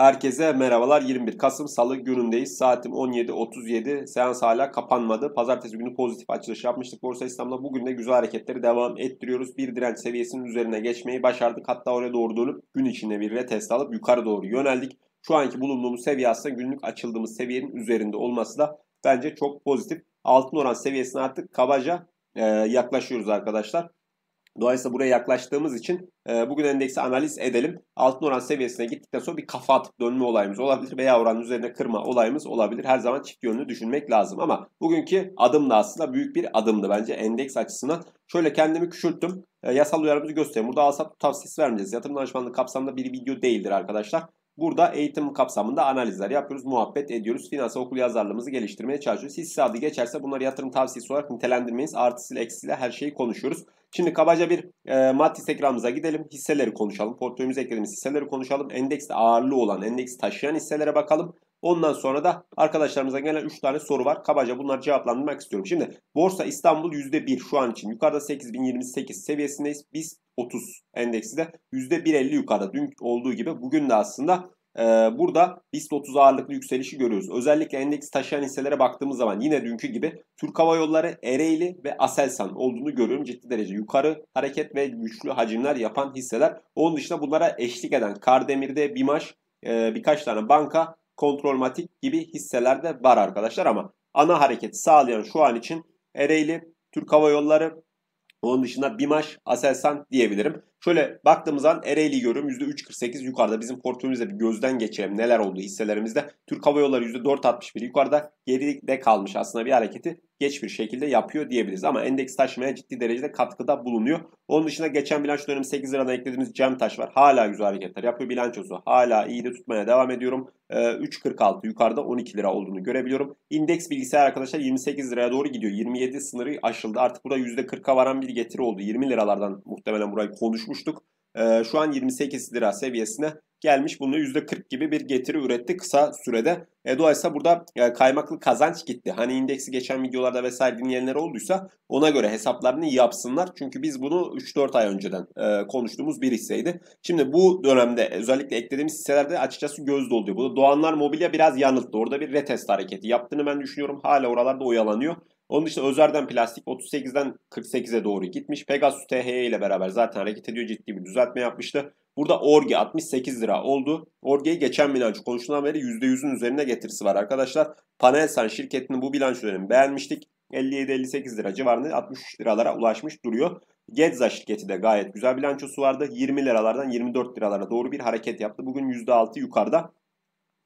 Herkese merhabalar. 21 Kasım Salı günündeyiz. Saatim 17.37. Seans hala kapanmadı. Pazartesi günü pozitif açılış yapmıştık Borsa İstanbul'da. Bugün de güzel hareketleri devam ettiriyoruz. Bir direnç seviyesinin üzerine geçmeyi başardık. Hatta oraya doğru dönüp gün içinde bir retest alıp yukarı doğru yöneldik. Şu anki bulunduğumuz seviye aslında günlük açıldığımız seviyenin üzerinde olması da bence çok pozitif. Altın oran seviyesine artık kabaca yaklaşıyoruz arkadaşlar. Dolayısıyla buraya yaklaştığımız için e, bugün endeksi analiz edelim. Altın oran seviyesine gittikten sonra bir kafa atıp dönme olayımız olabilir veya oranın üzerine kırma olayımız olabilir. Her zaman çift yönlü düşünmek lazım ama bugünkü adım da aslında büyük bir adımdı bence endeks açısından. Şöyle kendimi küçülttüm. E, yasal uyarımızı göstereyim. Burada alsat tavsiyesi vermeyeceğiz. Yatırım danışmanlığı kapsamında bir video değildir arkadaşlar. Burada eğitim kapsamında analizler yapıyoruz, muhabbet ediyoruz. Finansal okul yazarlığımızı geliştirmeye çalışıyoruz. Hisse adı geçerse bunları yatırım tavsiyesi olarak nitelendirmeyiz. Artısıyla eksisiyle her şeyi konuşuyoruz. Şimdi kabaca bir e, matris ekranımıza gidelim. Hisseleri konuşalım. Portföyümüze eklediğimiz hisseleri konuşalım. Endekste ağırlığı olan, endeks taşıyan hisselere bakalım. Ondan sonra da arkadaşlarımıza gelen 3 tane soru var. Kabaca bunları cevaplandırmak istiyorum. Şimdi Borsa İstanbul %1 şu an için. Yukarıda 8028 seviyesindeyiz. Biz 30 endeksi de %1.50 yukarıda. Dün olduğu gibi bugün de aslında ee, burada BIST 30 ağırlıklı yükselişi görüyoruz. Özellikle endeks taşıyan hisselere baktığımız zaman yine dünkü gibi Türk Hava Yolları, Ereğli ve Aselsan olduğunu görüyorum. Ciddi derece yukarı hareket ve güçlü hacimler yapan hisseler. Onun dışında bunlara eşlik eden Kardemir'de, Bimaş, e, birkaç tane banka, Kontrolmatik gibi hisseler de var arkadaşlar ama ana hareket sağlayan şu an için Ereğli, Türk Hava Yolları, onun dışında Bimaş, Aselsan diyebilirim. Şöyle baktığımız zaman Ereğli görüyorum %3.48 yukarıda. Bizim portföyümüzde bir gözden geçirelim neler oldu hisselerimizde. Türk Hava Yolları %4.61 yukarıda. Geride kalmış aslında bir hareketi geç bir şekilde yapıyor diyebiliriz. Ama endeks taşımaya ciddi derecede katkıda bulunuyor. Onun dışında geçen bilanço dönemi 8 liradan eklediğimiz Cem Taş var. Hala güzel hareketler yapıyor. Bilançosu hala iyi de tutmaya devam ediyorum. 3.46 ee, yukarıda 12 lira olduğunu görebiliyorum. İndeks bilgisayar arkadaşlar 28 liraya doğru gidiyor. 27 sınırı aşıldı. Artık burada %40'a varan bir getiri oldu. 20 liralardan muhtemelen burayı konuşmuş konuşmuştuk. Ee, şu an 28 lira seviyesine gelmiş. Bunu %40 gibi bir getiri üretti kısa sürede. E, dolayısıyla burada e, kaymaklı kazanç gitti. Hani indeksi geçen videolarda vesaire dinleyenler olduysa ona göre hesaplarını yapsınlar. Çünkü biz bunu 3-4 ay önceden e, konuştuğumuz bir hisseydi. Şimdi bu dönemde özellikle eklediğimiz hisselerde açıkçası göz dolduruyor. Bu da Doğanlar Mobilya biraz yanılttı. Orada bir retest hareketi yaptığını ben düşünüyorum. Hala oralarda oyalanıyor. Onun dışında Özer'den plastik 38'den 48'e doğru gitmiş. Pegasus TH ile beraber zaten hareket ediyor. Ciddi bir düzeltme yapmıştı. Burada Orge 68 lira oldu. Orge'yi geçen bilanço konuşulan beri %100'ün üzerine getirisi var arkadaşlar. Panelsan şirketinin bu bilançolarını beğenmiştik. 57-58 lira civarında 63 liralara ulaşmış duruyor. Gedza şirketi de gayet güzel bilançosu vardı. 20 liralardan 24 liralara doğru bir hareket yaptı. Bugün %6 yukarıda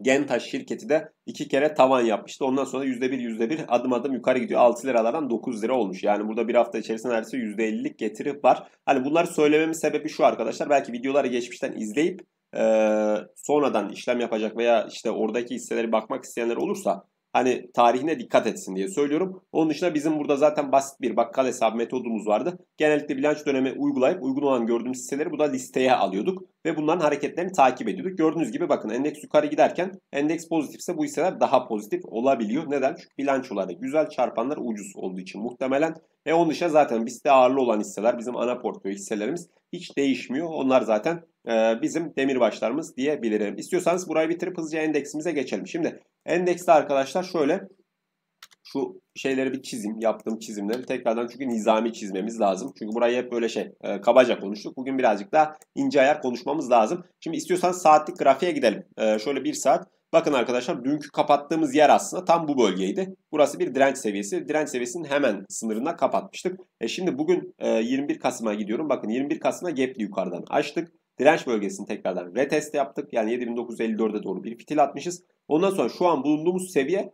Gentaş şirketi de iki kere tavan yapmıştı. Ondan sonra %1 %1 adım adım yukarı gidiyor. 6 liralardan 9 lira olmuş. Yani burada bir hafta içerisinde neredeyse %50'lik getiri var. Hani bunları söylememin sebebi şu arkadaşlar. Belki videoları geçmişten izleyip e, sonradan işlem yapacak veya işte oradaki hisseleri bakmak isteyenler olursa hani tarihine dikkat etsin diye söylüyorum. Onun dışında bizim burada zaten basit bir bakkal hesabı metodumuz vardı. Genellikle bilanç dönemi uygulayıp uygun olan gördüğümüz hisseleri bu da listeye alıyorduk ve bunların hareketlerini takip ediyorduk. Gördüğünüz gibi bakın endeks yukarı giderken endeks pozitifse bu hisseler daha pozitif olabiliyor. Neden? Çünkü bilançolarda güzel çarpanlar ucuz olduğu için muhtemelen. Ve onun dışında zaten bizde ağırlı olan hisseler bizim ana portföy hisselerimiz hiç değişmiyor. Onlar zaten e, bizim demirbaşlarımız diyebilirim. İstiyorsanız burayı bitirip hızlıca endeksimize geçelim. Şimdi endekste arkadaşlar şöyle şu şeyleri bir çizim, yaptığım çizimleri tekrardan çünkü nizami çizmemiz lazım. Çünkü burayı hep böyle şey e, kabaca konuştuk. Bugün birazcık daha ince ayar konuşmamız lazım. Şimdi istiyorsanız saatlik grafiğe gidelim. E, şöyle bir saat. Bakın arkadaşlar dünkü kapattığımız yer aslında tam bu bölgeydi. Burası bir direnç seviyesi. Direnç seviyesinin hemen sınırına kapatmıştık. E şimdi bugün e, 21 Kasım'a gidiyorum. Bakın 21 Kasım'a gap'li yukarıdan açtık. Direnç bölgesini tekrardan retest yaptık. Yani 7954'e doğru bir fitil atmışız. Ondan sonra şu an bulunduğumuz seviye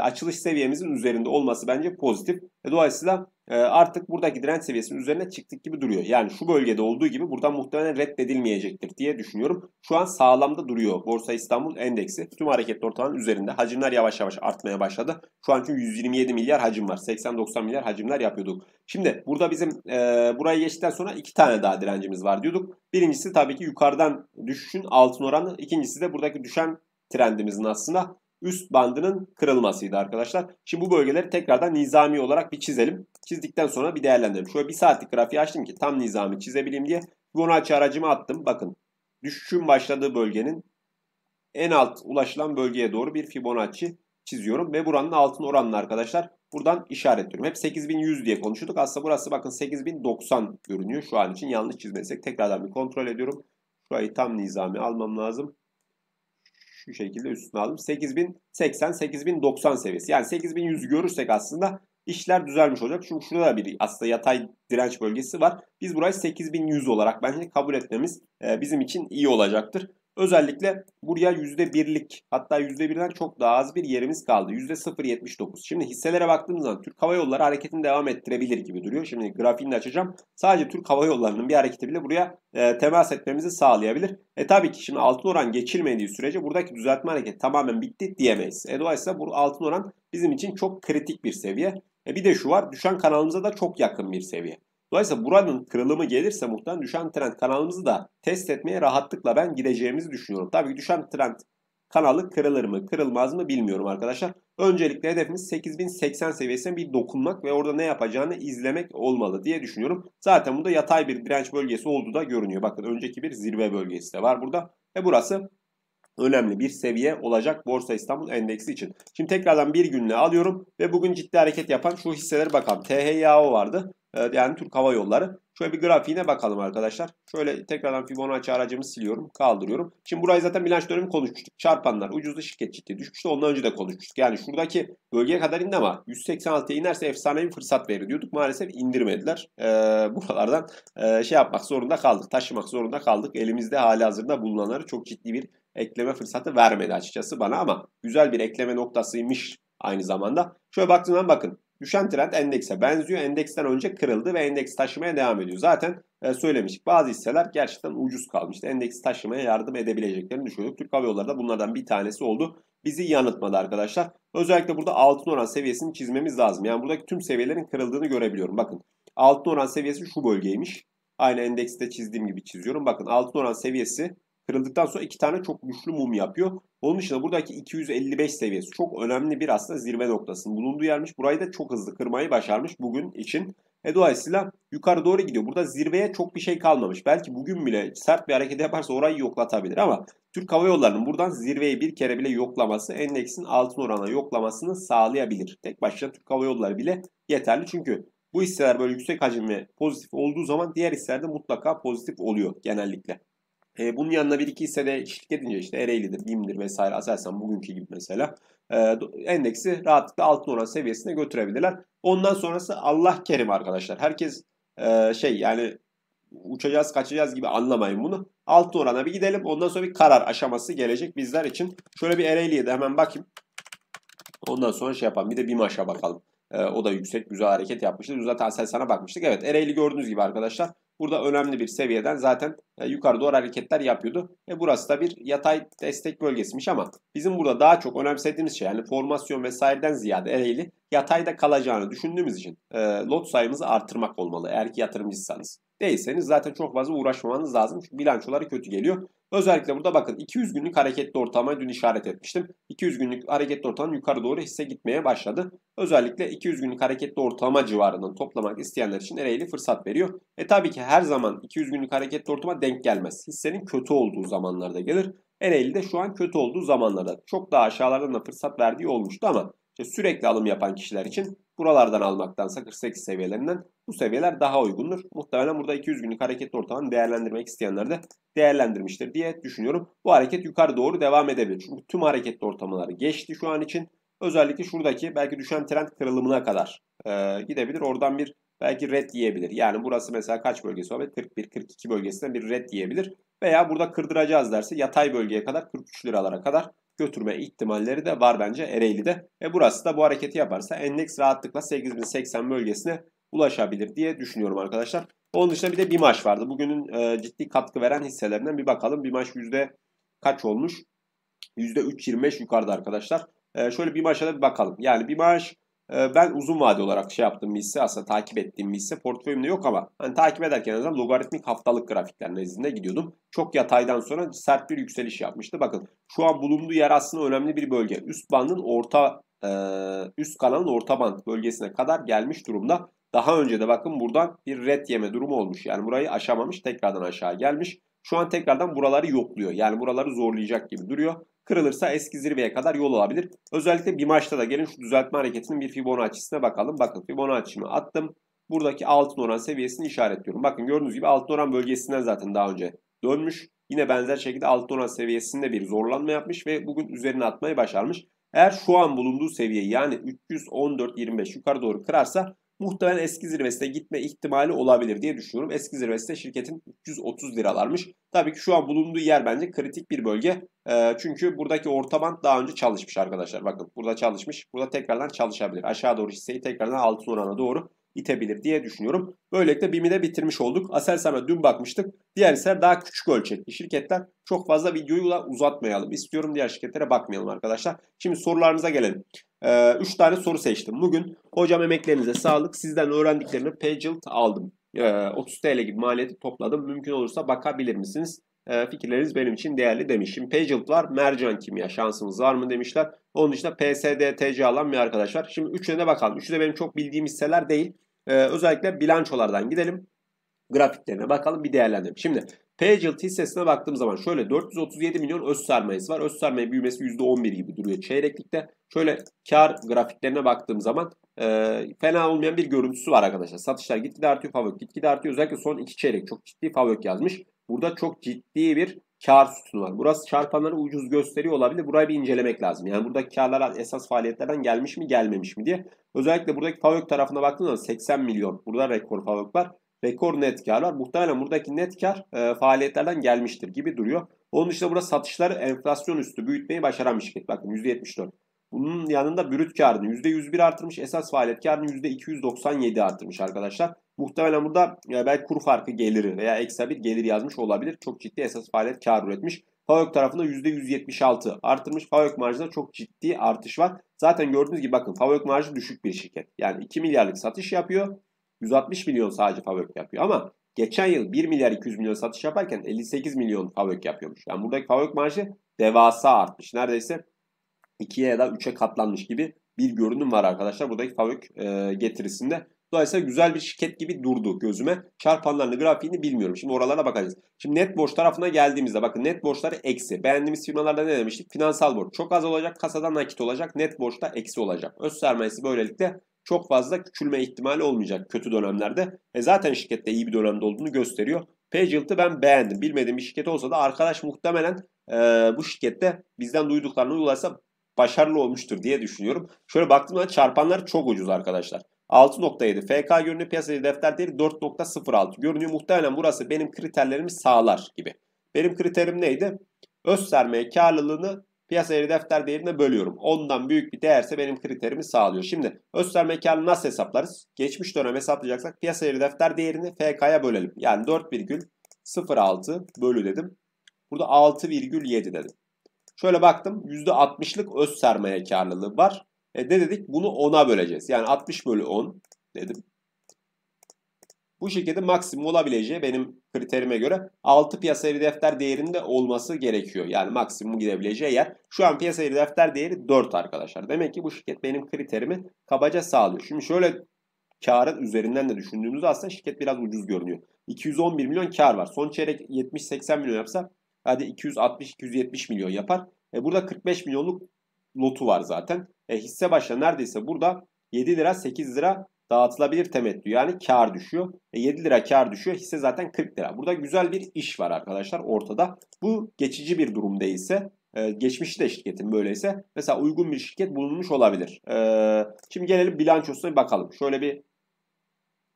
açılış seviyemizin üzerinde olması bence pozitif. E, dolayısıyla ee, artık buradaki direnç seviyesinin üzerine çıktık gibi duruyor. Yani şu bölgede olduğu gibi buradan muhtemelen reddedilmeyecektir diye düşünüyorum. Şu an sağlamda duruyor Borsa İstanbul Endeksi. Tüm hareketli ortalamanın üzerinde. Hacimler yavaş yavaş artmaya başladı. Şu an çünkü 127 milyar hacim var. 80-90 milyar hacimler yapıyorduk. Şimdi burada bizim e, burayı geçtikten sonra iki tane daha direncimiz var diyorduk. Birincisi tabii ki yukarıdan düşüşün altın oranı. İkincisi de buradaki düşen trendimizin aslında üst bandının kırılmasıydı arkadaşlar. Şimdi bu bölgeleri tekrardan nizami olarak bir çizelim. Çizdikten sonra bir değerlendirelim. Şöyle bir saatlik grafiği açtım ki tam nizami çizebileyim diye. Fibonacci aracımı attım. Bakın düşüşün başladığı bölgenin en alt ulaşılan bölgeye doğru bir Fibonacci çiziyorum. Ve buranın altın oranını arkadaşlar buradan işaretliyorum. Hep 8100 diye konuşuyorduk. Aslında burası bakın 8090 görünüyor şu an için. Yanlış çizmesek tekrardan bir kontrol ediyorum. Şurayı tam nizami almam lazım şu şekilde üstüne aldım. 8080, 8090 seviyesi. Yani 8100 görürsek aslında işler düzelmiş olacak. Çünkü şurada bir aslında yatay direnç bölgesi var. Biz burayı 8100 olarak bence kabul etmemiz e, bizim için iyi olacaktır. Özellikle buraya %1'lik hatta %1'den çok daha az bir yerimiz kaldı. %0.79. Şimdi hisselere baktığımız zaman Türk Hava Yolları hareketini devam ettirebilir gibi duruyor. Şimdi grafiğini de açacağım. Sadece Türk Hava Yolları'nın bir hareketi bile buraya e, temas etmemizi sağlayabilir. E tabii ki şimdi altın oran geçilmediği sürece buradaki düzeltme hareketi tamamen bitti diyemeyiz. E dolayısıyla bu altın oran bizim için çok kritik bir seviye. E bir de şu var düşen kanalımıza da çok yakın bir seviye. Dolayısıyla buranın kırılımı gelirse muhtemelen düşen trend kanalımızı da test etmeye rahatlıkla ben gideceğimizi düşünüyorum. Tabii ki düşen trend kanalı kırılır mı kırılmaz mı bilmiyorum arkadaşlar. Öncelikle hedefimiz 8080 seviyesine bir dokunmak ve orada ne yapacağını izlemek olmalı diye düşünüyorum. Zaten bu da yatay bir direnç bölgesi olduğu da görünüyor. Bakın önceki bir zirve bölgesi de var burada ve burası önemli bir seviye olacak Borsa İstanbul Endeksi için. Şimdi tekrardan bir günle alıyorum ve bugün ciddi hareket yapan şu hisseler bakalım. THYO vardı. Ee, yani Türk Hava Yolları. Şöyle bir grafiğine bakalım arkadaşlar. Şöyle tekrardan Fibonacci aracımı siliyorum, kaldırıyorum. Şimdi burayı zaten bilanç dönemi konuşmuştuk. Çarpanlar ucuzlu şirket ciddi düşmüştü. Ondan önce de konuşmuştuk. Yani şuradaki bölgeye kadar indi ama 186'ya inerse efsanevi fırsat verir diyorduk. Maalesef indirmediler. Ee, buralardan e, şey yapmak zorunda kaldık. Taşımak zorunda kaldık. Elimizde hali hazırda bulunanları çok ciddi bir ekleme fırsatı vermedi açıkçası bana ama güzel bir ekleme noktasıymış aynı zamanda. Şöyle baktığımdan bakın Düşen trend endekse benziyor. Endeksten önce kırıldı ve endeks taşımaya devam ediyor. Zaten e, söylemiştik bazı hisseler gerçekten ucuz kalmıştı. Endeksi taşımaya yardım edebileceklerini düşünüyorduk. Türk Hava Yolları da bunlardan bir tanesi oldu. Bizi yanıltmadı arkadaşlar. Özellikle burada altın oran seviyesini çizmemiz lazım. Yani buradaki tüm seviyelerin kırıldığını görebiliyorum. Bakın altın oran seviyesi şu bölgeymiş. Aynı endekste çizdiğim gibi çiziyorum. Bakın altın oran seviyesi Kırıldıktan sonra iki tane çok güçlü mum yapıyor. Onun dışında buradaki 255 seviyesi çok önemli bir aslında zirve noktasının bulunduğu yermiş. Burayı da çok hızlı kırmayı başarmış bugün için. E dolayısıyla yukarı doğru gidiyor. Burada zirveye çok bir şey kalmamış. Belki bugün bile sert bir hareket yaparsa orayı yoklatabilir ama Türk Hava Yolları'nın buradan zirveyi bir kere bile yoklaması endeksin altın oranına yoklamasını sağlayabilir. Tek başına Türk Hava Yolları bile yeterli çünkü bu hisseler böyle yüksek hacimli pozitif olduğu zaman diğer hisseler de mutlaka pozitif oluyor genellikle. E, bunun yanına bir iki hisse de eşitlik edince işte Ereğli'dir, BİM'dir vesaire Aselsan bugünkü gibi mesela e, endeksi rahatlıkla altın oran seviyesine götürebilirler. Ondan sonrası Allah kerim arkadaşlar. Herkes e, şey yani uçacağız kaçacağız gibi anlamayın bunu. Altın orana bir gidelim ondan sonra bir karar aşaması gelecek bizler için. Şöyle bir Ereğli'ye de hemen bakayım. Ondan sonra şey yapalım bir de BİM aşağı bakalım. E, o da yüksek güzel hareket yapmıştı. Zaten Aselsan'a bakmıştık. Evet Ereğli gördüğünüz gibi arkadaşlar Burada önemli bir seviyeden zaten e, yukarı doğru hareketler yapıyordu. Ve burası da bir yatay destek bölgesiymiş ama bizim burada daha çok önemsediğimiz şey yani formasyon vesaireden ziyade Ereğli yatayda kalacağını düşündüğümüz için e, lot sayımızı artırmak olmalı eğer ki yatırımcısanız. Değilseniz zaten çok fazla uğraşmamanız lazım. Çünkü bilançoları kötü geliyor. Özellikle burada bakın 200 günlük hareketli ortalama dün işaret etmiştim. 200 günlük hareketli ortalama yukarı doğru hisse gitmeye başladı. Özellikle 200 günlük hareketli ortalama civarından toplamak isteyenler için Ereğli fırsat veriyor. E tabii ki her zaman 200 günlük hareketli ortalama denk gelmez. Hissenin kötü olduğu zamanlarda gelir. Ereğli de şu an kötü olduğu zamanlarda çok daha aşağılardan da fırsat verdiği olmuştu ama işte sürekli alım yapan kişiler için Buralardan almaktansa 48 seviyelerinden bu seviyeler daha uygundur. Muhtemelen burada 200 günlük hareket ortalamanı değerlendirmek isteyenler de değerlendirmiştir diye düşünüyorum. Bu hareket yukarı doğru devam edebilir. Çünkü tüm hareket ortamları geçti şu an için. Özellikle şuradaki belki düşen trend kırılımına kadar e, gidebilir. Oradan bir belki red yiyebilir. Yani burası mesela kaç bölgesi olabilir? 41-42 bölgesinden bir red yiyebilir. Veya burada kırdıracağız derse yatay bölgeye kadar 43 liralara kadar götürme ihtimalleri de var bence Ereğli'de. E burası da bu hareketi yaparsa endeks rahatlıkla 8080 bölgesine ulaşabilir diye düşünüyorum arkadaşlar. Onun dışında bir de BİMAŞ vardı. Bugünün e, ciddi katkı veren hisselerinden bir bakalım. BİMAŞ yüzde kaç olmuş? %3.25 yukarıda arkadaşlar. E, şöyle BİMAŞ'a da bir bakalım. Yani BİMAŞ ee, ben uzun vade olarak şey yaptığım bir hisse aslında takip ettiğim bir hisse portföyümde yok ama hani takip ederken en azından logaritmik haftalık grafikler nezdinde gidiyordum. Çok yataydan sonra sert bir yükseliş yapmıştı. Bakın şu an bulunduğu yer aslında önemli bir bölge. Üst bandın orta e, üst kanalın orta band bölgesine kadar gelmiş durumda. Daha önce de bakın buradan bir red yeme durumu olmuş. Yani burayı aşamamış tekrardan aşağı gelmiş. Şu an tekrardan buraları yokluyor. Yani buraları zorlayacak gibi duruyor. Kırılırsa eski zirveye kadar yol alabilir. Özellikle bir maçta da gelin şu düzeltme hareketinin bir Fibonacci'sine bakalım. Bakın Fibonacci'mi attım. Buradaki altın oran seviyesini işaretliyorum. Bakın gördüğünüz gibi altın oran bölgesinden zaten daha önce dönmüş. Yine benzer şekilde altın oran seviyesinde bir zorlanma yapmış ve bugün üzerine atmayı başarmış. Eğer şu an bulunduğu seviye yani 314.25 yukarı doğru kırarsa muhtemelen eski zirvesine gitme ihtimali olabilir diye düşünüyorum. Eski zirvesi şirketin 330 liralarmış. Tabii ki şu an bulunduğu yer bence kritik bir bölge. E, çünkü buradaki orta band daha önce çalışmış arkadaşlar. Bakın burada çalışmış. Burada tekrardan çalışabilir. Aşağı doğru hisseyi tekrardan altın orana doğru itebilir diye düşünüyorum. Böylelikle BİM'i bitirmiş olduk. Aselsan'a dün bakmıştık. Diğer hisseler daha küçük ölçekli şirketler. Çok fazla videoyu da uzatmayalım. İstiyorum diğer şirketlere bakmayalım arkadaşlar. Şimdi sorularımıza gelelim e, tane soru seçtim. Bugün hocam emeklerinize sağlık. Sizden öğrendiklerimi pagilt aldım. E, 30 TL gibi maliyeti topladım. Mümkün olursa bakabilir misiniz? E, fikirleriniz benim için değerli demişim. Pagilt var. Mercan kimya şansımız var mı demişler. Onun dışında PSD, TC alan bir arkadaşlar. Şimdi üçüne de bakalım. Üçü de benim çok bildiğim hisseler değil. E, özellikle bilançolardan gidelim grafiklerine bakalım bir değerlendirelim. Şimdi Pageant hissesine baktığım zaman şöyle 437 milyon öz sermayesi var. Öz sermaye büyümesi %11 gibi duruyor çeyreklikte. Şöyle kar grafiklerine baktığım zaman e, fena olmayan bir görüntüsü var arkadaşlar. Satışlar gitgide artıyor, Favök gitgide artıyor. Özellikle son iki çeyrek çok ciddi Favök yazmış. Burada çok ciddi bir kar sütunu var. Burası çarpanları ucuz gösteriyor olabilir. Burayı bir incelemek lazım. Yani buradaki karlar esas faaliyetlerden gelmiş mi gelmemiş mi diye. Özellikle buradaki Favök tarafına baktığınız zaman 80 milyon. Burada rekor Favök var. Rekor net kar var. Muhtemelen buradaki net kar e, faaliyetlerden gelmiştir gibi duruyor. Onun dışında burada satışları enflasyon üstü büyütmeyi başaran bir şirket. Bakın %74. Bunun yanında brüt karını %101 artırmış. Esas faaliyet karını %297 artırmış arkadaşlar. Muhtemelen burada e, belki kuru farkı geliri veya ekstra bir gelir yazmış olabilir. Çok ciddi esas faaliyet kar üretmiş. FAVÖK tarafında %176 artırmış. FAVÖK marjında çok ciddi artış var. Zaten gördüğünüz gibi bakın FAVÖK marjı düşük bir şirket. Yani 2 milyarlık satış yapıyor. 160 milyon sadece favök yapıyor ama geçen yıl 1 milyar 200 milyon satış yaparken 58 milyon favök yapıyormuş. Yani buradaki favök marjı devasa artmış. Neredeyse 2'ye ya da 3'e katlanmış gibi bir görünüm var arkadaşlar buradaki favök e, getirisinde. Dolayısıyla güzel bir şirket gibi durdu gözüme. Çarpanlarını, grafiğini bilmiyorum. Şimdi oralara bakacağız. Şimdi net borç tarafına geldiğimizde bakın net borçları eksi. Beğendiğimiz firmalarda ne demiştik? Finansal borç çok az olacak, kasadan nakit olacak, net borçta eksi olacak. Öz sermayesi böylelikle çok fazla küçülme ihtimali olmayacak kötü dönemlerde. E zaten şirkette iyi bir dönemde olduğunu gösteriyor. Pagilt'ı ben beğendim. Bilmediğim bir şirket olsa da arkadaş muhtemelen e, bu şirkette bizden duyduklarını uygularsa başarılı olmuştur diye düşünüyorum. Şöyle baktığımda çarpanlar çok ucuz arkadaşlar. 6.7 FK görünüyor piyasacı defter değil 4.06 görünüyor. Muhtemelen burası benim kriterlerimi sağlar gibi. Benim kriterim neydi? Öz sermaye karlılığını piyasa değeri defter değerine bölüyorum. Ondan büyük bir değerse benim kriterimi sağlıyor. Şimdi Öster mekanı nasıl hesaplarız? Geçmiş dönem hesaplayacaksak piyasa değeri defter değerini FK'ya bölelim. Yani 4,06 bölü dedim. Burada 6,7 dedim. Şöyle baktım %60'lık öz sermaye karlılığı var. E ne dedik? Bunu 10'a böleceğiz. Yani 60 bölü 10 dedim. Bu şekilde maksimum olabileceği benim kriterime göre 6 piyasa değeri defter değerinde olması gerekiyor. Yani maksimum gidebileceği yer. Şu an piyasa değeri defter değeri 4 arkadaşlar. Demek ki bu şirket benim kriterimi kabaca sağlıyor. Şimdi şöyle karın üzerinden de düşündüğümüzde aslında şirket biraz ucuz görünüyor. 211 milyon kar var. Son çeyrek 70-80 milyon yapsa hadi 260-270 milyon yapar. E burada 45 milyonluk lotu var zaten. E hisse başına neredeyse burada 7 lira 8 lira dağıtılabilir temettü yani kar düşüyor. E 7 lira kar düşüyor. Hisse zaten 40 lira. Burada güzel bir iş var arkadaşlar ortada. Bu geçici bir durum değilse e, geçmişi de şirketin böyleyse mesela uygun bir şirket bulunmuş olabilir. E, şimdi gelelim bilançosuna bir bakalım. Şöyle bir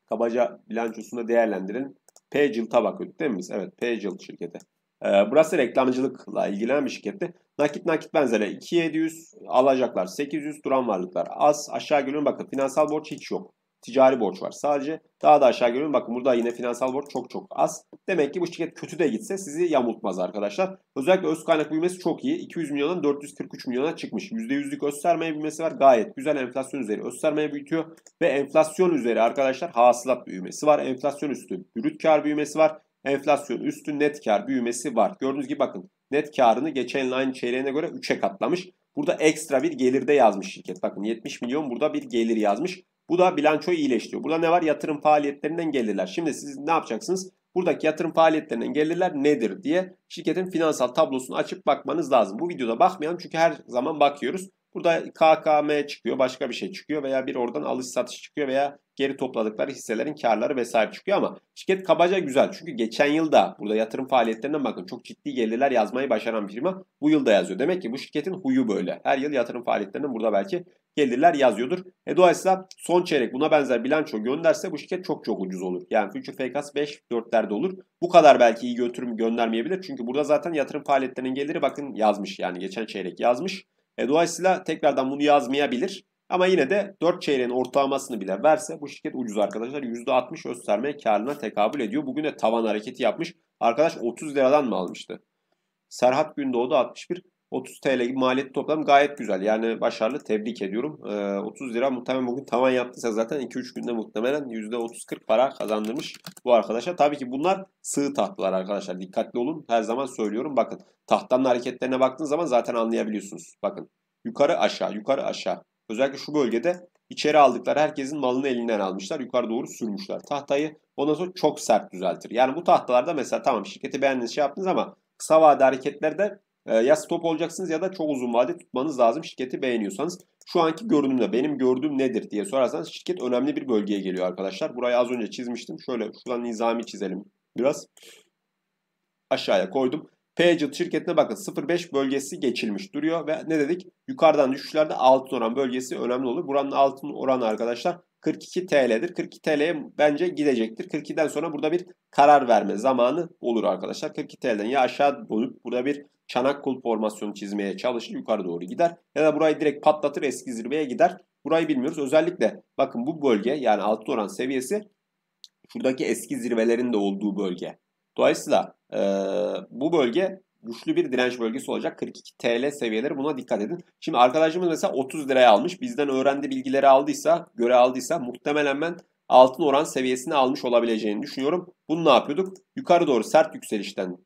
kabaca bilançosunu değerlendirin. Pagealt'a bakıyorduk değil mi biz? Evet Pagealt şirketi. E, burası reklamcılıkla ilgilenen bir şirketti. Nakit nakit benzeri 2700 alacaklar 800 duran varlıklar az aşağı görün bakın finansal borç hiç yok ticari borç var sadece. Daha da aşağı görün. Bakın burada yine finansal borç çok çok az. Demek ki bu şirket kötü de gitse sizi yamultmaz arkadaşlar. Özellikle öz kaynak büyümesi çok iyi. 200 milyondan 443 milyona çıkmış. %100'lük öz sermaye büyümesi var. Gayet güzel enflasyon üzeri öz sermaye büyütüyor. Ve enflasyon üzeri arkadaşlar hasılat büyümesi var. Enflasyon üstü brüt kar büyümesi var. Enflasyon üstü net kar büyümesi var. Gördüğünüz gibi bakın net karını geçen yılın aynı çeyreğine göre 3'e katlamış. Burada ekstra bir gelirde yazmış şirket. Bakın 70 milyon burada bir gelir yazmış. Bu da bilançoyu iyileştiriyor. Burada ne var? Yatırım faaliyetlerinden gelirler. Şimdi siz ne yapacaksınız? Buradaki yatırım faaliyetlerinden gelirler nedir diye şirketin finansal tablosunu açıp bakmanız lazım. Bu videoda bakmayalım çünkü her zaman bakıyoruz. Burada KKM çıkıyor, başka bir şey çıkıyor veya bir oradan alış satış çıkıyor veya geri topladıkları hisselerin karları vesaire çıkıyor ama şirket kabaca güzel. Çünkü geçen yılda burada yatırım faaliyetlerine bakın çok ciddi gelirler yazmayı başaran bir firma bu yıl da yazıyor. Demek ki bu şirketin huyu böyle. Her yıl yatırım faaliyetlerinden burada belki gelirler yazıyordur. E dolayısıyla son çeyrek buna benzer bilanço gönderse bu şirket çok çok ucuz olur. Yani Future Fecas 5 4'lerde olur. Bu kadar belki iyi götürüm göndermeyebilir. Çünkü burada zaten yatırım faaliyetlerinin geliri bakın yazmış. Yani geçen çeyrek yazmış. E, dolayısıyla tekrardan bunu yazmayabilir. Ama yine de 4 çeyreğin ortalamasını bile verse bu şirket ucuz arkadaşlar. %60 öz sermaye karına tekabül ediyor. Bugün de tavan hareketi yapmış. Arkadaş 30 liradan mı almıştı? Serhat Gündoğdu 61 30 TL maliyet toplam gayet güzel. Yani başarılı tebrik ediyorum. Ee, 30 lira muhtemelen bugün tavan yaptıysa zaten 2-3 günde muhtemelen %30-40 para kazandırmış bu arkadaşa. Tabii ki bunlar sığ tahtlar arkadaşlar. Dikkatli olun. Her zaman söylüyorum. Bakın tahtanın hareketlerine baktığınız zaman zaten anlayabiliyorsunuz. Bakın yukarı aşağı yukarı aşağı. Özellikle şu bölgede içeri aldıklar herkesin malını elinden almışlar. Yukarı doğru sürmüşler tahtayı. Ondan sonra çok sert düzeltir. Yani bu tahtalarda mesela tamam şirketi beğendiniz şey yaptınız ama kısa vade hareketlerde ee, ya stop olacaksınız ya da çok uzun vade tutmanız lazım şirketi beğeniyorsanız. Şu anki görünümde benim gördüğüm nedir diye sorarsanız şirket önemli bir bölgeye geliyor arkadaşlar. Burayı az önce çizmiştim. Şöyle şuradan nizami çizelim biraz. Aşağıya koydum. Paget şirketine bakın 0.5 bölgesi geçilmiş duruyor ve ne dedik? Yukarıdan düşüşlerde altın oran bölgesi önemli olur. Buranın altın oranı arkadaşlar 42 TL'dir. 42 TL'ye bence gidecektir. 42'den sonra burada bir karar verme zamanı olur arkadaşlar. 42 TL'den ya aşağı dönüp burada bir çanak kol formasyonu çizmeye çalışır yukarı doğru gider. Ya da burayı direkt patlatır eski zirveye gider. Burayı bilmiyoruz. Özellikle bakın bu bölge yani altın oran seviyesi şuradaki eski zirvelerin de olduğu bölge. Dolayısıyla e, bu bölge güçlü bir direnç bölgesi olacak. 42 TL seviyeleri buna dikkat edin. Şimdi arkadaşımız mesela 30 liraya almış. Bizden öğrendi bilgileri aldıysa, göre aldıysa muhtemelen ben altın oran seviyesini almış olabileceğini düşünüyorum. Bunu ne yapıyorduk? Yukarı doğru sert yükselişten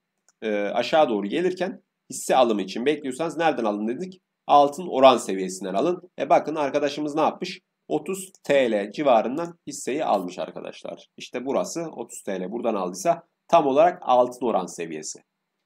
e, aşağı doğru gelirken hisse alımı için bekliyorsanız nereden alın dedik? Altın oran seviyesinden alın. E bakın arkadaşımız ne yapmış? 30 TL civarından hisseyi almış arkadaşlar. İşte burası 30 TL buradan aldıysa tam olarak altın oran seviyesi.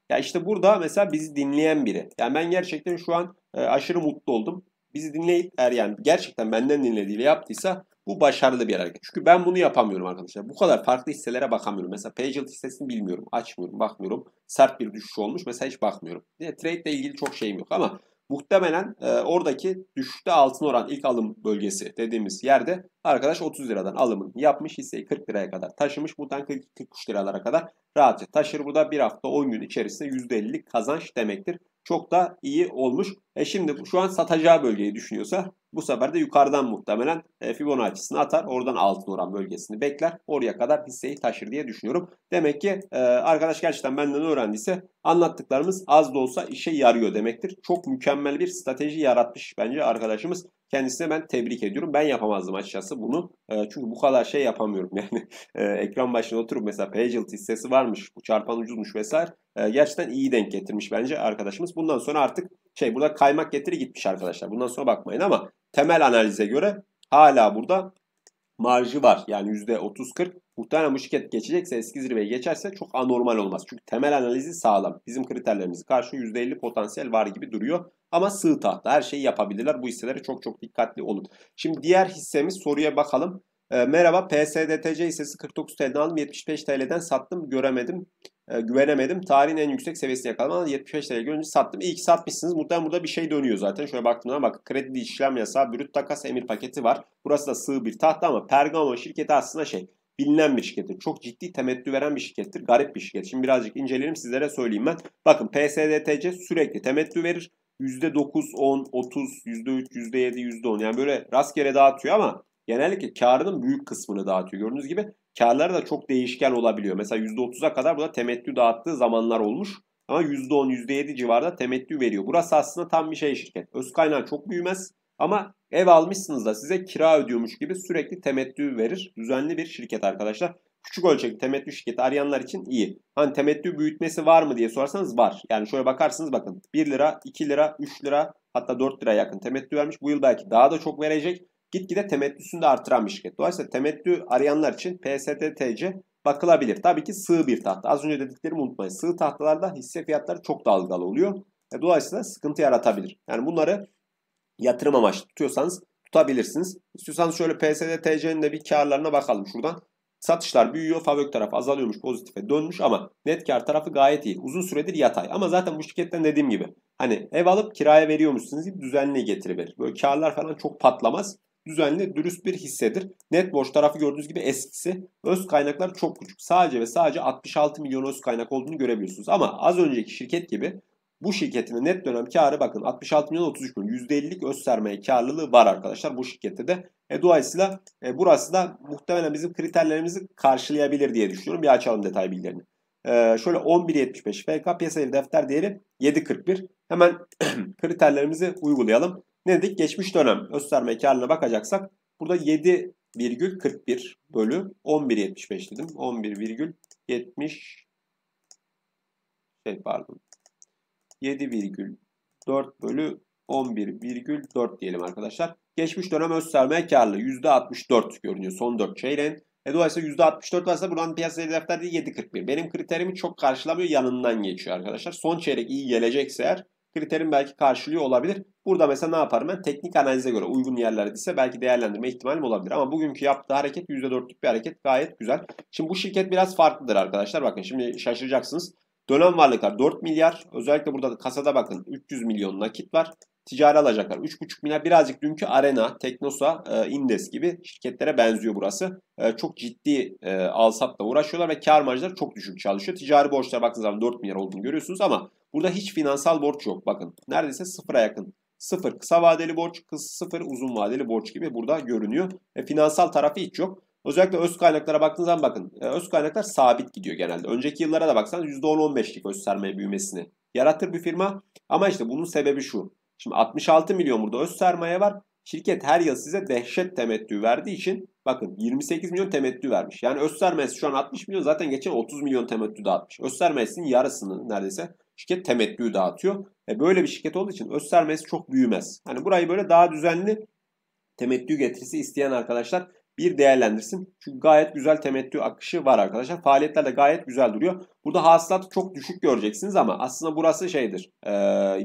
Ya işte burada mesela bizi dinleyen biri. Yani ben gerçekten şu an e, aşırı mutlu oldum. Bizi dinleyip eğer yani gerçekten benden dinlediğiyle yaptıysa bu başarılı bir hareket. Çünkü ben bunu yapamıyorum arkadaşlar. Bu kadar farklı hisselere bakamıyorum. Mesela Pageant hissesini bilmiyorum. Açmıyorum, bakmıyorum. Sert bir düşüş olmuş. Mesela hiç bakmıyorum. Yani trade ile ilgili çok şeyim yok ama muhtemelen e, oradaki düşüşte altın oran ilk alım bölgesi dediğimiz yerde arkadaş 30 liradan alımını yapmış. Hisseyi 40 liraya kadar taşımış. Buradan 40, 43 liralara kadar rahatça taşır. Bu da bir hafta 10 gün içerisinde %50'lik kazanç demektir. Çok da iyi olmuş. E şimdi şu an satacağı bölgeyi düşünüyorsa bu sefer de yukarıdan muhtemelen e, Fibonacci'sini atar. Oradan altın oran bölgesini bekler. Oraya kadar hisseyi taşır diye düşünüyorum. Demek ki e, arkadaş gerçekten benden öğrendiyse anlattıklarımız az da olsa işe yarıyor demektir. Çok mükemmel bir strateji yaratmış bence arkadaşımız. Kendisine ben tebrik ediyorum. Ben yapamazdım açıkçası bunu. E, çünkü bu kadar şey yapamıyorum. Yani ekran başına oturup mesela Pagilt hissesi varmış, bu çarpan ucuzmuş vesaire. Gerçekten iyi denk getirmiş bence arkadaşımız. Bundan sonra artık şey burada kaymak getiri gitmiş arkadaşlar. Bundan sonra bakmayın ama temel analize göre hala burada marjı var. Yani %30-40 muhtemelen bu şirket geçecekse eski zirveye geçerse çok anormal olmaz. Çünkü temel analizi sağlam. Bizim kriterlerimiz karşı %50 potansiyel var gibi duruyor. Ama sığ tahta her şeyi yapabilirler. Bu hisselere çok çok dikkatli olun. Şimdi diğer hissemiz soruya bakalım. E, merhaba PSDTC hissesi 49 TL'den aldım 75 TL'den sattım göremedim. E, güvenemedim. Tarihin en yüksek seviyesini yakaladım. 75 liraya önce sattım. İyi ki satmışsınız. Muhtemelen burada bir şey dönüyor zaten. Şöyle baktığımda bak kredi işlem yasağı, brüt takas emir paketi var. Burası da sığ bir tahta ama Pergamon şirketi aslında şey bilinen bir şirkettir. Çok ciddi temettü veren bir şirkettir. Garip bir şirket. Şimdi birazcık inceleyelim sizlere söyleyeyim ben. Bakın PSDTC sürekli temettü verir. %9, 10, 30, %3, %7, %10 yani böyle rastgele dağıtıyor ama genellikle karının büyük kısmını dağıtıyor. Gördüğünüz gibi Karları da çok değişken olabiliyor. Mesela %30'a kadar bu da temettü dağıttığı zamanlar olmuş. Ama %10, %7 civarda temettü veriyor. Burası aslında tam bir şey şirket. Öz kaynağı çok büyümez ama ev almışsınız da size kira ödüyormuş gibi sürekli temettü verir. Düzenli bir şirket arkadaşlar. Küçük ölçekli temettü şirketi arayanlar için iyi. Hani temettü büyütmesi var mı diye sorarsanız var. Yani şöyle bakarsınız bakın 1 lira, 2 lira, 3 lira hatta 4 lira yakın temettü vermiş. Bu yıl belki daha da çok verecek gitgide temettüsünü de artıran bir şirket. Dolayısıyla temettü arayanlar için PSTTC bakılabilir. Tabii ki sığ bir tahta. Az önce dediklerimi unutmayın. Sığ tahtalarda hisse fiyatları çok dalgalı oluyor. E, dolayısıyla sıkıntı yaratabilir. Yani bunları yatırım amaçlı tutuyorsanız tutabilirsiniz. İstiyorsanız şöyle PSDTC'nin de bir karlarına bakalım şuradan. Satışlar büyüyor, fabrik tarafı azalıyormuş, pozitife dönmüş ama net kar tarafı gayet iyi. Uzun süredir yatay ama zaten bu şirketten dediğim gibi hani ev alıp kiraya veriyormuşsunuz gibi düzenli getiriverir. Böyle karlar falan çok patlamaz düzenli, dürüst bir hissedir. Net borç tarafı gördüğünüz gibi eskisi. Öz kaynaklar çok küçük. Sadece ve sadece 66 milyon öz kaynak olduğunu görebiliyorsunuz. Ama az önceki şirket gibi bu şirketin net dönem karı bakın 66 milyon 33 milyon %50'lik öz sermaye karlılığı var arkadaşlar bu şirkette de. E, dolayısıyla e, burası da muhtemelen bizim kriterlerimizi karşılayabilir diye düşünüyorum. Bir açalım detay bilgilerini. E, şöyle 11.75 FK piyasa defter değeri 7.41. Hemen kriterlerimizi uygulayalım. Ne dedik? Geçmiş dönem gösterme karına bakacaksak burada 7,41 bölü 11,75 dedim. 11,70 şey pardon 7,4 bölü 11,4 diyelim arkadaşlar. Geçmiş dönem öz sermaye karlı %64 görünüyor son 4 çeyreğin. E dolayısıyla %64 varsa buradan piyasa hedefler de 7.41. Benim kriterimi çok karşılamıyor yanından geçiyor arkadaşlar. Son çeyrek iyi gelecekse eğer kriterim belki karşılıyor olabilir. Burada mesela ne yaparım ben? Teknik analize göre uygun yerlerdeyse belki değerlendirme ihtimalim olabilir. Ama bugünkü yaptığı hareket %4'lük bir hareket gayet güzel. Şimdi bu şirket biraz farklıdır arkadaşlar. Bakın şimdi şaşıracaksınız. Dönem varlıklar 4 milyar. Özellikle burada kasada bakın 300 milyon nakit var. Ticari alacaklar 3,5 milyar. Birazcık dünkü Arena, Teknosa, e, Indes gibi şirketlere benziyor burası. E, çok ciddi e, alsatla uğraşıyorlar ve kar marjları çok düşük çalışıyor. Ticari borçlara baktığınız zaman 4 milyar olduğunu görüyorsunuz ama burada hiç finansal borç yok. Bakın neredeyse sıfıra yakın sıfır kısa vadeli borç, sıfır uzun vadeli borç gibi burada görünüyor. E, finansal tarafı hiç yok. Özellikle öz kaynaklara baktığınız zaman bakın. E, öz kaynaklar sabit gidiyor genelde. Önceki yıllara da baksanız %10-15'lik öz sermaye büyümesini yaratır bir firma. Ama işte bunun sebebi şu. Şimdi 66 milyon burada öz sermaye var. Şirket her yıl size dehşet temettü verdiği için bakın 28 milyon temettü vermiş. Yani öz sermayesi şu an 60 milyon zaten geçen 30 milyon temettü dağıtmış. Öz sermayesinin yarısını neredeyse şirket temettü dağıtıyor. E böyle bir şirket olduğu için öz sermayesi çok büyümez. Hani burayı böyle daha düzenli temettü getirisi isteyen arkadaşlar bir değerlendirsin. Çünkü gayet güzel temettü akışı var arkadaşlar. Faaliyetler de gayet güzel duruyor. Burada hasılatı çok düşük göreceksiniz ama aslında burası şeydir. E,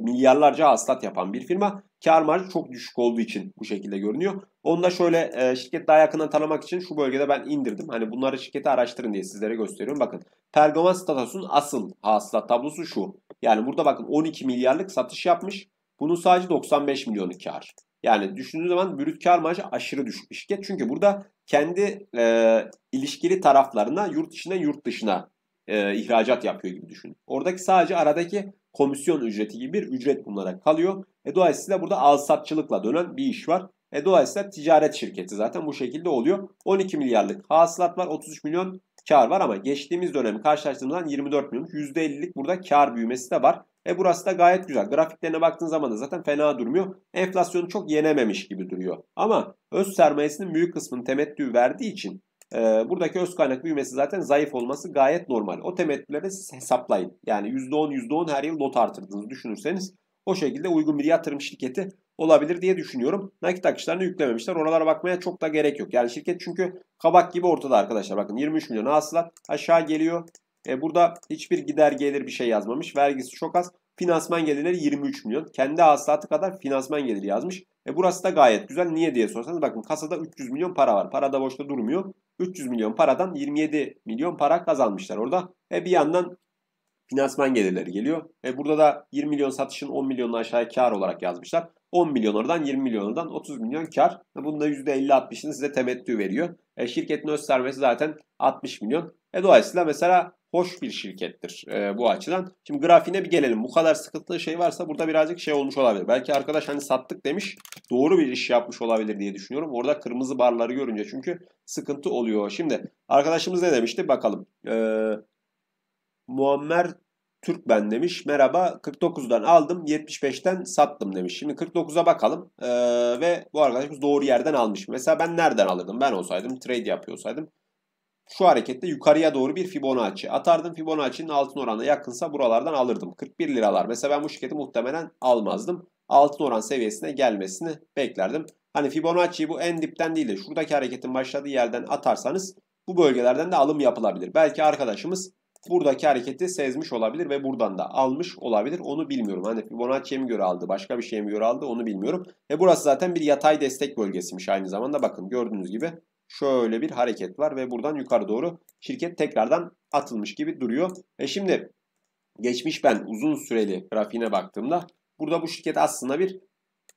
milyarlarca hasılat yapan bir firma. Kar marjı çok düşük olduğu için bu şekilde görünüyor. Onu da şöyle e, şirket daha yakından tanımak için şu bölgede ben indirdim. Hani bunları şirketi araştırın diye sizlere gösteriyorum. Bakın Pergaman Status'un asıl hasılat tablosu şu. Yani burada bakın 12 milyarlık satış yapmış. Bunun sadece 95 milyonu kar. Yani düşündüğün zaman brüt kar marjı aşırı düşük bir şirket. Çünkü burada kendi e, ilişkili taraflarına yurt içinden yurt dışına e, ihracat yapıyor gibi düşün. Oradaki sadece aradaki komisyon ücreti gibi bir ücret bunlara kalıyor. E, dolayısıyla burada alsatçılıkla dönen bir iş var. E, dolayısıyla ticaret şirketi zaten bu şekilde oluyor. 12 milyarlık hasılat var 33 milyon kar var ama geçtiğimiz dönemi karşılaştığımızdan 24 milyon. %50'lik burada kar büyümesi de var. E burası da gayet güzel. Grafiklerine baktığın zaman da zaten fena durmuyor. Enflasyonu çok yenememiş gibi duruyor. Ama öz sermayesinin büyük kısmını temettü verdiği için e, buradaki öz kaynak büyümesi zaten zayıf olması gayet normal. O temettüleri siz hesaplayın. Yani %10 %10 her yıl lot artırdığınızı düşünürseniz o şekilde uygun bir yatırım şirketi olabilir diye düşünüyorum. Nakit akışlarını yüklememişler. Oralara bakmaya çok da gerek yok. Yani şirket çünkü kabak gibi ortada arkadaşlar. Bakın 23 milyon hasılat aşağı geliyor. E, burada hiçbir gider gelir bir şey yazmamış. Vergisi çok az. Finansman gelirleri 23 milyon. Kendi hasılatı kadar finansman geliri yazmış. E burası da gayet güzel. Niye diye sorsanız bakın kasada 300 milyon para var. Para da boşta durmuyor. 300 milyon paradan 27 milyon para kazanmışlar orada. E bir yandan finansman gelirleri geliyor. E burada da 20 milyon satışın 10 milyonun aşağıya kar olarak yazmışlar. 10 milyon oradan 20 milyon oradan 30 milyon kar. Bunun da %50-60'ını size temettü veriyor. E, şirketin öz sermesi zaten 60 milyon. E, dolayısıyla mesela hoş bir şirkettir e, bu açıdan. Şimdi grafiğine bir gelelim. Bu kadar sıkıntılı şey varsa burada birazcık şey olmuş olabilir. Belki arkadaş hani sattık demiş doğru bir iş yapmış olabilir diye düşünüyorum. Orada kırmızı barları görünce çünkü sıkıntı oluyor. Şimdi arkadaşımız ne demişti bakalım. E, Muammer Türk ben demiş. Merhaba 49'dan aldım 75'ten sattım demiş. Şimdi 49'a bakalım ee, ve bu arkadaşımız doğru yerden almış. Mesela ben nereden alırdım? Ben olsaydım trade yapıyor olsaydım. Şu harekette yukarıya doğru bir Fibonacci atardım. Fibonacci'nin altın oranına yakınsa buralardan alırdım. 41 liralar. Mesela ben bu şirketi muhtemelen almazdım. Altın oran seviyesine gelmesini beklerdim. Hani Fibonacci'yi bu en dipten değil de şuradaki hareketin başladığı yerden atarsanız bu bölgelerden de alım yapılabilir. Belki arkadaşımız buradaki hareketi sezmiş olabilir ve buradan da almış olabilir. Onu bilmiyorum. Hani Fibonacci'ye mi göre aldı, başka bir şeye mi göre aldı onu bilmiyorum. Ve burası zaten bir yatay destek bölgesiymiş aynı zamanda. Bakın gördüğünüz gibi şöyle bir hareket var ve buradan yukarı doğru şirket tekrardan atılmış gibi duruyor. E şimdi geçmiş ben uzun süreli grafiğine baktığımda burada bu şirket aslında bir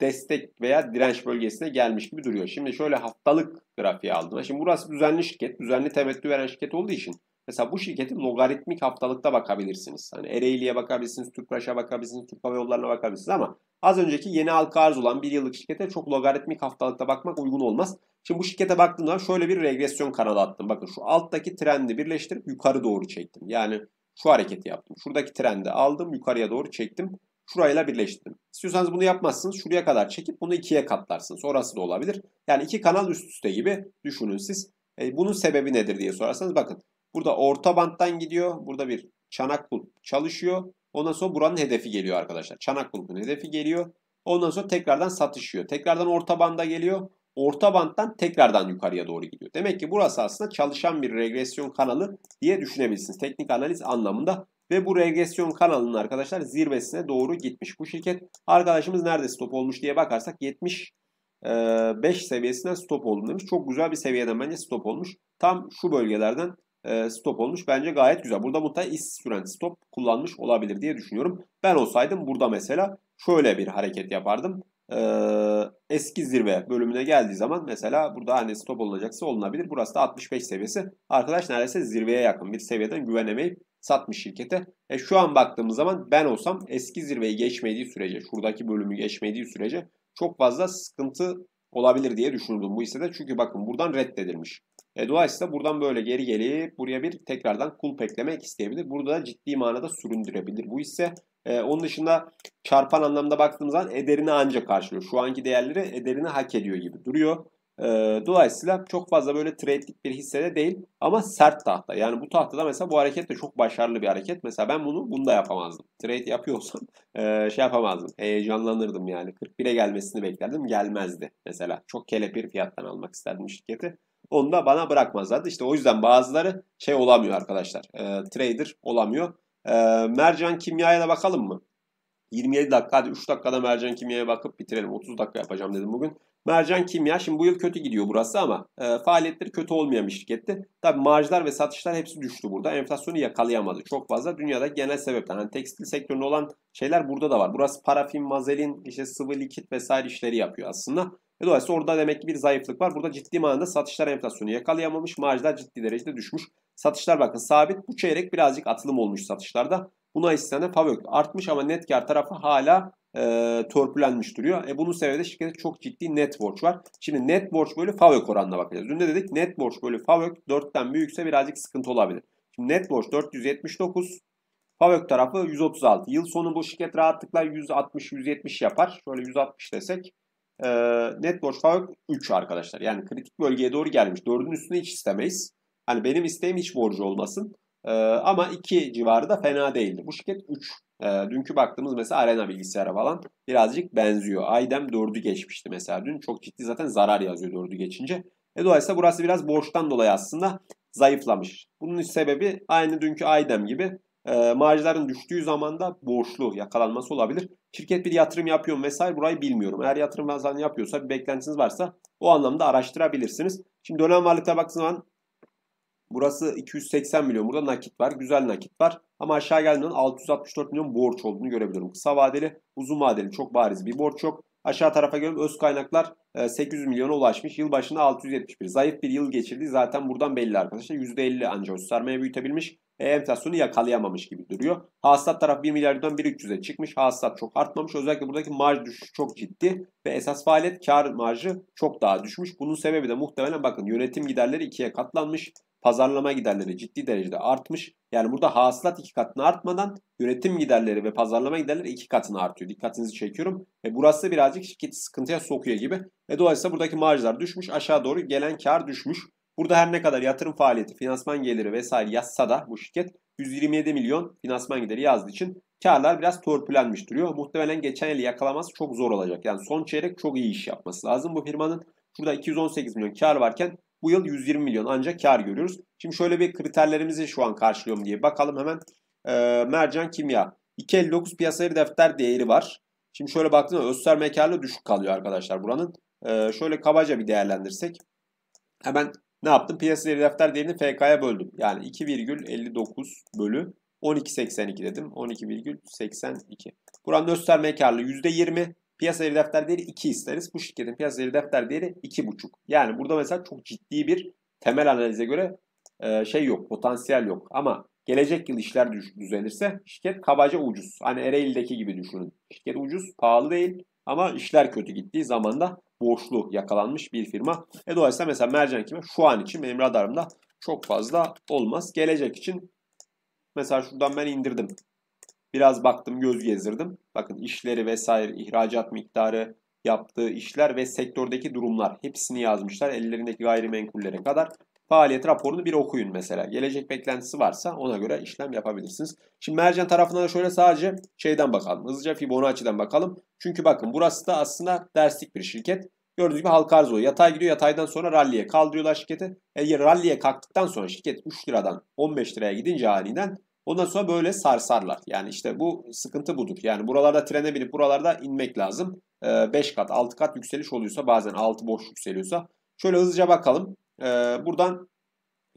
destek veya direnç bölgesine gelmiş gibi duruyor. Şimdi şöyle haftalık grafiği aldım. Şimdi burası düzenli şirket, düzenli temettü veren şirket olduğu için Mesela bu şirketin logaritmik haftalıkta bakabilirsiniz. Hani Ereğli'ye bakabilirsiniz, Tüpraş'a bakabilirsiniz, Türk Hava Yolları'na bakabilirsiniz ama az önceki yeni halka arz olan bir yıllık şirkete çok logaritmik haftalıkta bakmak uygun olmaz. Şimdi bu şirkete baktığımda şöyle bir regresyon kanalı attım. Bakın şu alttaki trendi birleştirip yukarı doğru çektim. Yani şu hareketi yaptım. Şuradaki trendi aldım, yukarıya doğru çektim. Şurayla birleştirdim. İstiyorsanız bunu yapmazsınız. Şuraya kadar çekip bunu ikiye katlarsınız. Orası da olabilir. Yani iki kanal üst üste gibi düşünün siz. E, bunun sebebi nedir diye sorarsanız bakın Burada orta banttan gidiyor. Burada bir çanak kulp çalışıyor. Ondan sonra buranın hedefi geliyor arkadaşlar. Çanak kulpun hedefi geliyor. Ondan sonra tekrardan satışıyor. Tekrardan orta banda geliyor. Orta banttan tekrardan yukarıya doğru gidiyor. Demek ki burası aslında çalışan bir regresyon kanalı diye düşünebilirsiniz. Teknik analiz anlamında. Ve bu regresyon kanalının arkadaşlar zirvesine doğru gitmiş. Bu şirket arkadaşımız nerede stop olmuş diye bakarsak 75 e, seviyesinden stop oldum demiş. Çok güzel bir seviyeden bence stop olmuş. Tam şu bölgelerden e, stop olmuş. Bence gayet güzel. Burada mutlaka iş süren stop kullanmış olabilir diye düşünüyorum. Ben olsaydım burada mesela şöyle bir hareket yapardım. Ee, eski zirve bölümüne geldiği zaman mesela burada hani stop olunacaksa olunabilir. Burası da 65 seviyesi. Arkadaş neredeyse zirveye yakın bir seviyeden güvenemeyip satmış şirkete. E şu an baktığımız zaman ben olsam eski zirveyi geçmediği sürece, şuradaki bölümü geçmediği sürece çok fazla sıkıntı olabilir diye düşünürdüm bu hissede. Çünkü bakın buradan reddedilmiş. E, dolayısıyla buradan böyle geri gelip buraya bir tekrardan kul eklemek isteyebilir. Burada da ciddi manada süründürebilir bu ise. E, onun dışında çarpan anlamda baktığımız zaman ederini anca karşılıyor. Şu anki değerleri ederini hak ediyor gibi duruyor. E, dolayısıyla çok fazla böyle trade'lik bir hissede değil ama sert tahta. Yani bu tahtada mesela bu hareket de çok başarılı bir hareket. Mesela ben bunu bunda yapamazdım. Trade yapıyorsam e, şey yapamazdım. Heyecanlanırdım yani. 41'e gelmesini beklerdim. Gelmezdi mesela. Çok kelepir fiyattan almak isterdim şirketi. Onu da bana bırakmazlardı. İşte o yüzden bazıları şey olamıyor arkadaşlar. E, trader olamıyor. E, mercan kimyaya da bakalım mı? 27 dakika hadi 3 dakikada mercan kimyaya bakıp bitirelim. 30 dakika yapacağım dedim bugün. Mercan kimya şimdi bu yıl kötü gidiyor burası ama e, faaliyetleri kötü olmayan bir şirketti. Tabi marjlar ve satışlar hepsi düştü burada. Enflasyonu yakalayamadı çok fazla. Dünyada genel sebepten hani tekstil sektöründe olan şeyler burada da var. Burası parafin, mazelin, işte sıvı likit vesaire işleri yapıyor aslında. Dolayısıyla orada demek ki bir zayıflık var. Burada ciddi manada satışlar enflasyonu yakalayamamış. maaşlar ciddi derecede düşmüş. Satışlar bakın sabit. Bu çeyrek birazcık atılım olmuş satışlarda. Buna istenen FAVÖK artmış ama net kar tarafı hala e, törpülenmiş duruyor. E, bunun sebebi de şirkette çok ciddi net borç var. Şimdi net borç böyle FAVÖK oranına bakacağız. Dün de dedik net borç böyle FAVÖK 4'ten büyükse birazcık sıkıntı olabilir. Şimdi net borç 479, FAVÖK tarafı 136. Yıl sonu bu şirket rahatlıkla 160-170 yapar. Şöyle 160 desek e, net borç fark 3 arkadaşlar. Yani kritik bölgeye doğru gelmiş. 4'ün üstüne hiç istemeyiz. Hani benim isteğim hiç borcu olmasın. E, ama 2 civarı da fena değildi. Bu şirket 3. E, dünkü baktığımız mesela arena bilgisayara falan birazcık benziyor. Aydem 4'ü geçmişti mesela dün. Çok ciddi zaten zarar yazıyor 4'ü geçince. E, dolayısıyla burası biraz borçtan dolayı aslında zayıflamış. Bunun sebebi aynı dünkü Aydem gibi e, marjların düştüğü zaman da borçlu yakalanması olabilir. Şirket bir yatırım yapıyor vesaire burayı bilmiyorum. Eğer yatırım falan yapıyorsa bir beklentiniz varsa o anlamda araştırabilirsiniz. Şimdi dönem varlıkta baktığınız zaman burası 280 milyon burada nakit var. Güzel nakit var. Ama aşağı geldiğinden 664 milyon borç olduğunu görebiliyorum. Kısa vadeli uzun vadeli çok bariz bir borç yok. Aşağı tarafa göre öz kaynaklar 800 e, milyona ulaşmış. Yıl başında 671. Zayıf bir yıl geçirdi. Zaten buradan belli arkadaşlar. %50 ancak öz sermaye büyütebilmiş. E, enflasyonu yakalayamamış gibi duruyor. Hasılat tarafı 1 milyardan 1.300'e çıkmış. Hasılat çok artmamış. Özellikle buradaki marj düşüşü çok ciddi ve esas faaliyet kar marjı çok daha düşmüş. Bunun sebebi de muhtemelen bakın yönetim giderleri ikiye katlanmış. Pazarlama giderleri ciddi derecede artmış. Yani burada hasılat iki katına artmadan yönetim giderleri ve pazarlama giderleri iki katına artıyor. Dikkatinizi çekiyorum. E burası birazcık şirketi sıkıntıya sokuyor gibi. E dolayısıyla buradaki marjlar düşmüş. Aşağı doğru gelen kar düşmüş. Burada her ne kadar yatırım faaliyeti, finansman geliri vesaire yazsa da bu şirket 127 milyon finansman gideri yazdığı için karlar biraz törpülenmiş duruyor. Muhtemelen geçen yıl yakalaması çok zor olacak. Yani son çeyrek çok iyi iş yapması lazım bu firmanın. burada 218 milyon kar varken bu yıl 120 milyon ancak kar görüyoruz. Şimdi şöyle bir kriterlerimizi şu an karşılıyorum diye bakalım hemen. E, mercan kimya. 2.59 piyasayı defter değeri var. Şimdi şöyle baktığında özser karlı düşük kalıyor arkadaşlar buranın. E, şöyle kabaca bir değerlendirsek. Hemen ne yaptım? Piyasadaki defter değerini FK'ya böldüm. Yani 2,59 bölü 12.82 dedim. 12,82. Buranın gösterme karlı %20. Piyasa değeri defter değeri 2 isteriz. Bu şirketin piyasa değeri defter değeri 2,5. Yani burada mesela çok ciddi bir temel analize göre e, şey yok, potansiyel yok. Ama gelecek yıl işler düzelirse şirket kabaca ucuz. Hani Ereğli'deki gibi düşünün. Şirket ucuz, pahalı değil ama işler kötü gittiği zaman da borçlu yakalanmış bir firma. E dolayısıyla mesela mercan kime şu an için benim radarımda çok fazla olmaz. Gelecek için mesela şuradan ben indirdim. Biraz baktım, göz gezdirdim. Bakın işleri vesaire, ihracat miktarı, yaptığı işler ve sektördeki durumlar hepsini yazmışlar. Ellerindeki gayrimenkullere kadar. Faaliyet raporunu bir okuyun mesela. Gelecek beklentisi varsa ona göre işlem yapabilirsiniz. Şimdi mercan tarafına da şöyle sadece şeyden bakalım. Hızlıca Fibonacci'den bakalım. Çünkü bakın burası da aslında derslik bir şirket. Gördüğünüz gibi halka arz oluyor. Yatay gidiyor. Yataydan sonra rallye kaldırıyorlar şirketi. Eğer rallye kalktıktan sonra şirket 3 liradan 15 liraya gidince aniden ondan sonra böyle sarsarlar. Yani işte bu sıkıntı budur. Yani buralarda trene binip buralarda inmek lazım. 5 e, kat 6 kat yükseliş oluyorsa bazen 6 boş yükseliyorsa. Şöyle hızlıca bakalım. E, buradan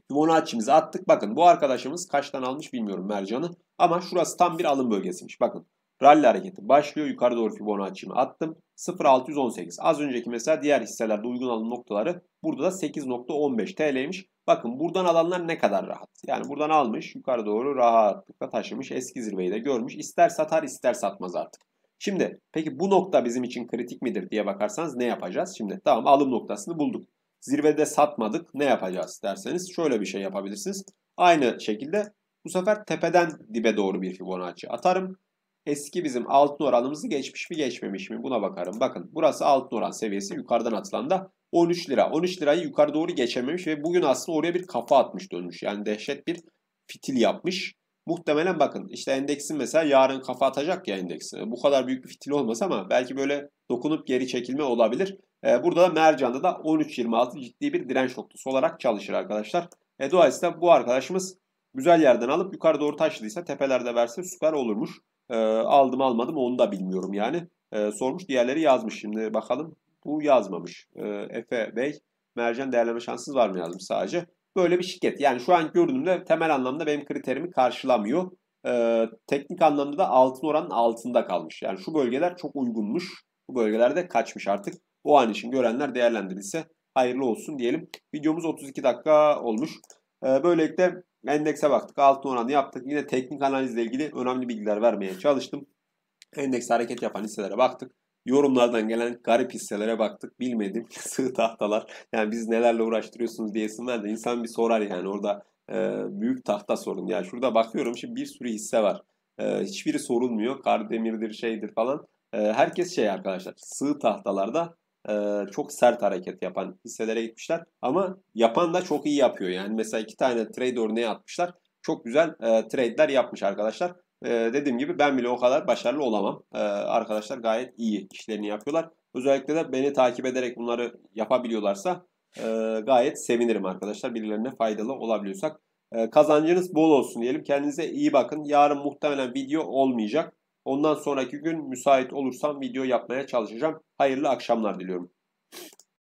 Fibonacci'mizi attık. Bakın bu arkadaşımız kaçtan almış bilmiyorum mercanı. Ama şurası tam bir alım bölgesiymiş. Bakın rally hareketi başlıyor. Yukarı doğru Fibonacci'mi attım. 0.618. Az önceki mesela diğer hisselerde uygun alım noktaları burada da 8.15 TL'ymiş. Bakın buradan alanlar ne kadar rahat. Yani buradan almış yukarı doğru rahatlıkla taşımış. Eski zirveyi de görmüş. İster satar ister satmaz artık. Şimdi peki bu nokta bizim için kritik midir diye bakarsanız ne yapacağız? Şimdi tamam alım noktasını bulduk zirvede satmadık ne yapacağız derseniz şöyle bir şey yapabilirsiniz. Aynı şekilde bu sefer tepeden dibe doğru bir Fibonacci atarım. Eski bizim altın oranımızı geçmiş mi geçmemiş mi buna bakarım. Bakın burası altın oran seviyesi yukarıdan atılan da 13 lira. 13 lirayı yukarı doğru geçememiş ve bugün aslında oraya bir kafa atmış dönmüş. Yani dehşet bir fitil yapmış. Muhtemelen bakın işte endeksin mesela yarın kafa atacak ya endeksi. Bu kadar büyük bir fitil olmaz ama belki böyle dokunup geri çekilme olabilir. E, burada da Mercan'da da 13.26 ciddi bir direnç noktası olarak çalışır arkadaşlar. E, dolayısıyla bu arkadaşımız güzel yerden alıp yukarı doğru taşıdıysa tepelerde verse süper olurmuş. E, aldım almadım onu da bilmiyorum yani. E, sormuş diğerleri yazmış. Şimdi bakalım bu yazmamış. E, Efe Bey Mercan değerleme şanssız var mı yazmış sadece böyle bir şirket. Yani şu an görünümde temel anlamda benim kriterimi karşılamıyor. Ee, teknik anlamda da altın oranın altında kalmış. Yani şu bölgeler çok uygunmuş. Bu bölgelerde kaçmış artık. O an için görenler değerlendirilse hayırlı olsun diyelim. Videomuz 32 dakika olmuş. Ee, böylelikle endekse baktık. Altın oranı yaptık. Yine teknik analizle ilgili önemli bilgiler vermeye çalıştım. Endeks hareket yapan hisselere baktık. Yorumlardan gelen garip hisselere baktık. Bilmedim. Sığ tahtalar. Yani biz nelerle uğraştırıyorsunuz diyesinden de insan bir sorar yani. Orada e, büyük tahta sorun. Yani şurada bakıyorum şimdi bir sürü hisse var. E, hiçbiri sorulmuyor. Kardemirdir şeydir falan. E, herkes şey arkadaşlar. Sığ tahtalarda e, çok sert hareket yapan hisselere gitmişler. Ama yapan da çok iyi yapıyor. Yani mesela iki tane trade örneği atmışlar. Çok güzel e, trade'ler yapmış arkadaşlar. E, dediğim gibi ben bile o kadar başarılı olamam. E, arkadaşlar gayet iyi işlerini yapıyorlar. Özellikle de beni takip ederek bunları yapabiliyorlarsa e, gayet sevinirim arkadaşlar. Birilerine faydalı olabiliyorsak. E, kazancınız bol olsun diyelim. Kendinize iyi bakın. Yarın muhtemelen video olmayacak. Ondan sonraki gün müsait olursam video yapmaya çalışacağım. Hayırlı akşamlar diliyorum.